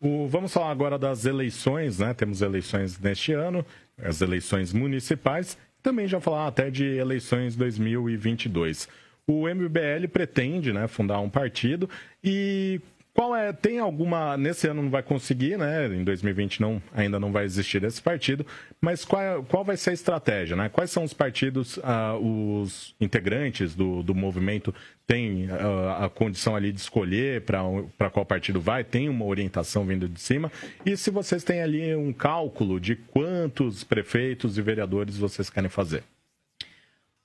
O, vamos falar agora das eleições, né? Temos eleições neste ano, as eleições municipais, também já falar até de eleições 2022. O MBL pretende né, fundar um partido e qual é, tem alguma, nesse ano não vai conseguir, né? Em 2020 não, ainda não vai existir esse partido, mas qual, é, qual vai ser a estratégia, né? Quais são os partidos, ah, os integrantes do, do movimento têm ah, a condição ali de escolher para qual partido vai, tem uma orientação vindo de cima, e se vocês têm ali um cálculo de quantos prefeitos e vereadores vocês querem fazer?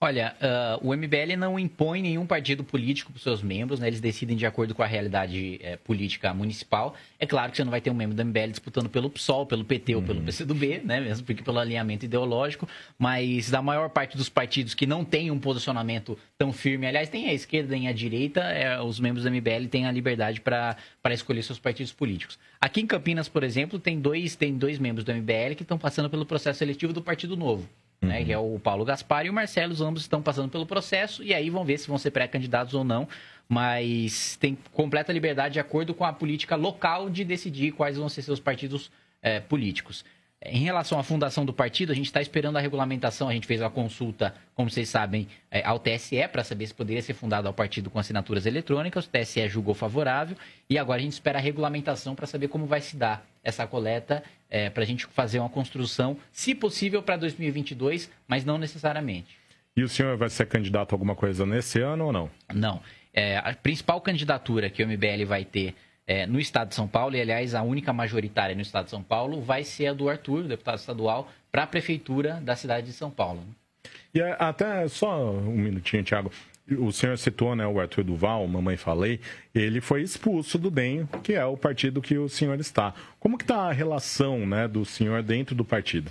Olha, uh, o MBL não impõe nenhum partido político para os seus membros, né? eles decidem de acordo com a realidade é, política municipal. É claro que você não vai ter um membro do MBL disputando pelo PSOL, pelo PT uhum. ou pelo uhum. PCdoB, né? mesmo porque pelo alinhamento ideológico, mas da maior parte dos partidos que não tem um posicionamento tão firme, aliás, tem a esquerda, tem a direita, é, os membros do MBL têm a liberdade para escolher seus partidos políticos. Aqui em Campinas, por exemplo, tem dois, tem dois membros do MBL que estão passando pelo processo seletivo do Partido Novo uhum. né, que é uhum. o Paulo Gaspar e o Marcelo, ambos estão passando pelo processo e aí vão ver se vão ser pré-candidatos ou não, mas tem completa liberdade de acordo com a política local de decidir quais vão ser seus partidos é, políticos. Em relação à fundação do partido, a gente está esperando a regulamentação. A gente fez a consulta, como vocês sabem, é, ao TSE para saber se poderia ser fundado ao partido com assinaturas eletrônicas. O TSE julgou favorável e agora a gente espera a regulamentação para saber como vai se dar essa coleta é, para a gente fazer uma construção, se possível, para 2022, mas não necessariamente. E o senhor vai ser candidato a alguma coisa nesse ano ou não? Não. É, a principal candidatura que o MBL vai ter é, no estado de São Paulo, e aliás, a única majoritária no estado de São Paulo vai ser a do Arthur, deputado estadual, para a prefeitura da cidade de São Paulo. Né? E é, até só um minutinho, Tiago o senhor citou, né, o Arthur Duval, mamãe falei, ele foi expulso do DEM, que é o partido que o senhor está. Como que está a relação, né, do senhor dentro do partido?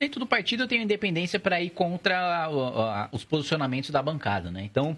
Dentro do partido eu tenho independência para ir contra os posicionamentos da bancada, né? Então,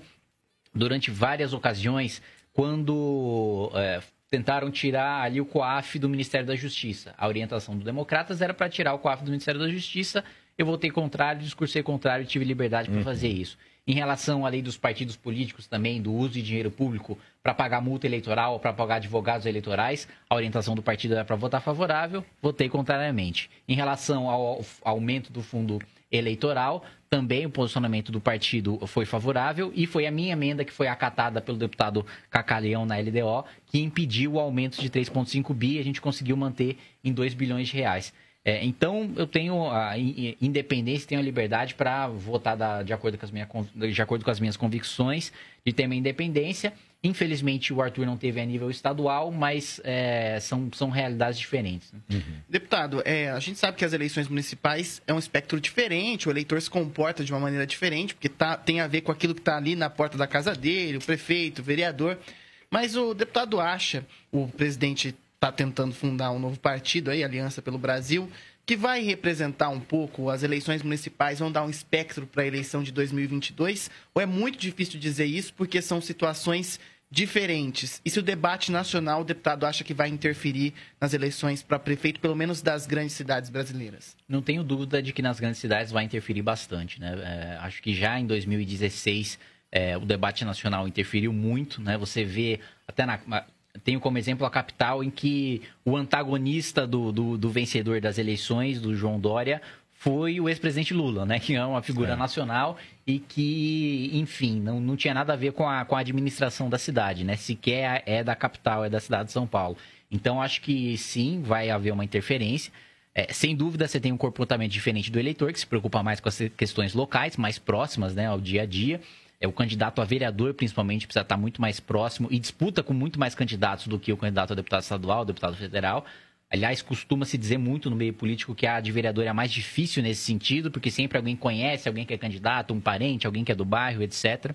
durante várias ocasiões, quando é, tentaram tirar ali o COAF do Ministério da Justiça. A orientação dos democratas era para tirar o COAF do Ministério da Justiça. Eu votei contrário, discursei contrário e tive liberdade para uhum. fazer isso. Em relação à lei dos partidos políticos também, do uso de dinheiro público para pagar multa eleitoral, ou para pagar advogados eleitorais, a orientação do partido era para votar favorável, votei contrariamente. Em relação ao aumento do fundo eleitoral, também o posicionamento do partido foi favorável e foi a minha emenda que foi acatada pelo deputado Cacaleão na LDO, que impediu o aumento de 3,5 bi e a gente conseguiu manter em 2 bilhões de reais. É, então eu tenho a independência, tenho a liberdade para votar da, de, acordo com as minha, de acordo com as minhas convicções, de ter minha independência. Infelizmente o Arthur não teve a nível estadual, mas é, são, são realidades diferentes. Né? Uhum. Deputado, é, a gente sabe que as eleições municipais é um espectro diferente, o eleitor se comporta de uma maneira diferente, porque tá, tem a ver com aquilo que está ali na porta da casa dele, o prefeito, o vereador. Mas o deputado acha, o presidente está tentando fundar um novo partido aí, Aliança pelo Brasil, que vai representar um pouco as eleições municipais, vão dar um espectro para a eleição de 2022? Ou é muito difícil dizer isso porque são situações diferentes? E se o debate nacional, o deputado acha que vai interferir nas eleições para prefeito, pelo menos das grandes cidades brasileiras? Não tenho dúvida de que nas grandes cidades vai interferir bastante, né? É, acho que já em 2016 é, o debate nacional interferiu muito, né? Você vê até na tenho como exemplo a capital em que o antagonista do, do, do vencedor das eleições, do João Dória, foi o ex-presidente Lula, né? Que é uma figura é. nacional e que, enfim, não, não tinha nada a ver com a, com a administração da cidade, né? Sequer é da capital, é da cidade de São Paulo. Então, acho que sim, vai haver uma interferência. É, sem dúvida, você tem um comportamento diferente do eleitor, que se preocupa mais com as questões locais, mais próximas né, ao dia a dia é, o candidato a vereador, principalmente, precisa estar muito mais próximo e disputa com muito mais candidatos do que o candidato a deputado estadual, deputado federal. Aliás, costuma se dizer muito no meio político que a de vereador é a mais difícil nesse sentido, porque sempre alguém conhece alguém que é candidato, um parente, alguém que é do bairro, etc.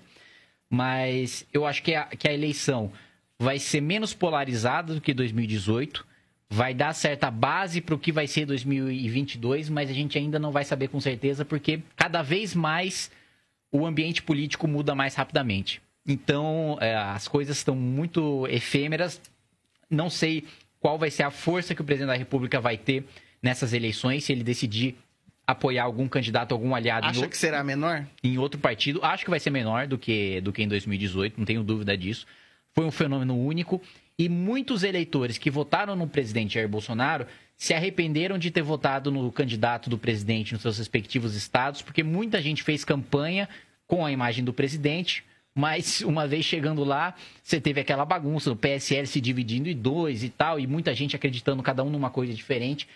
Mas eu acho que a, que a eleição vai ser menos polarizada do que 2018, vai dar certa base para o que vai ser 2022, mas a gente ainda não vai saber com certeza, porque cada vez mais o ambiente político muda mais rapidamente. Então, é, as coisas estão muito efêmeras. Não sei qual vai ser a força que o presidente da República vai ter nessas eleições, se ele decidir apoiar algum candidato, algum aliado. Acha outro, que será menor? Em outro partido. Acho que vai ser menor do que, do que em 2018, não tenho dúvida disso. Foi um fenômeno único. E muitos eleitores que votaram no presidente Jair Bolsonaro se arrependeram de ter votado no candidato do presidente nos seus respectivos estados, porque muita gente fez campanha com a imagem do presidente, mas uma vez chegando lá, você teve aquela bagunça do PSL se dividindo em dois e tal, e muita gente acreditando cada um numa coisa diferente.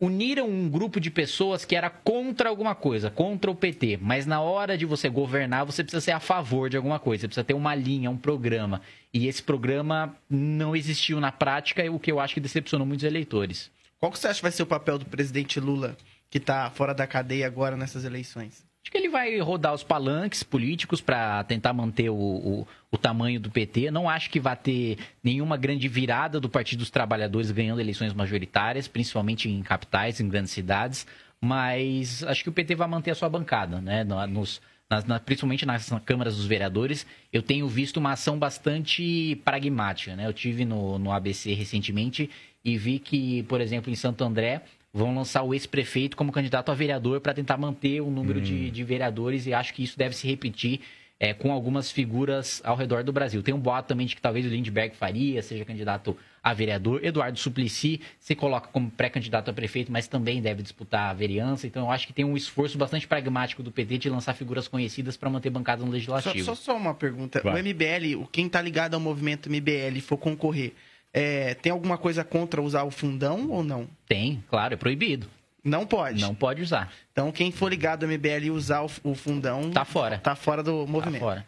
Uniram um grupo de pessoas que era contra alguma coisa, contra o PT, mas na hora de você governar, você precisa ser a favor de alguma coisa, você precisa ter uma linha, um programa. E esse programa não existiu na prática, o que eu acho que decepcionou muitos eleitores. Qual que você acha que vai ser o papel do presidente Lula, que está fora da cadeia agora nessas eleições? Acho que ele vai rodar os palanques políticos para tentar manter o, o, o, tamanho do PT. Não acho que vá ter nenhuma grande virada do Partido dos Trabalhadores ganhando eleições majoritárias, principalmente em capitais, em grandes cidades. Mas acho que o PT vai manter a sua bancada, né? Nos, nas, na, principalmente nas câmaras dos vereadores, eu tenho visto uma ação bastante pragmática. Né? Eu tive no, no ABC recentemente e vi que, por exemplo, em Santo André, vão lançar o ex-prefeito como candidato a vereador para tentar manter o número hum. de, de vereadores e acho que isso deve se repetir é, com algumas figuras ao redor do Brasil. Tem um boato também de que talvez o Lindbergh faria, seja candidato a vereador. Eduardo Suplicy se coloca como pré-candidato a prefeito, mas também deve disputar a vereança. Então, eu acho que tem um esforço bastante pragmático do PT de lançar figuras conhecidas para manter bancada no legislativo. Só, só, só uma pergunta. Vai. O MBL, quem está ligado ao movimento MBL for concorrer, é, tem alguma coisa contra usar o fundão ou não? Tem, claro, é proibido. Não pode. Não pode usar. Então, quem for ligado ao MBL e usar o, o fundão. Tá fora. Tá fora do tá movimento. Tá fora.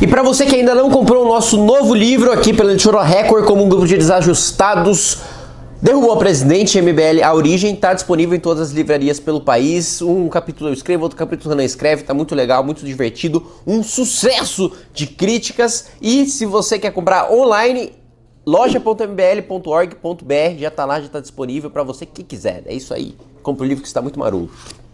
E para você que ainda não comprou o nosso novo livro aqui pela Editora Record, como um grupo de desajustados, derrubou o presidente MBL A Origem, está disponível em todas as livrarias pelo país. Um capítulo eu escrevo, outro capítulo não Renan escreve, tá muito legal, muito divertido, um sucesso de críticas. E se você quer comprar online, loja.mbl.org.br já está lá, já está disponível para você que quiser. É isso aí. Compre o livro que está muito maroto.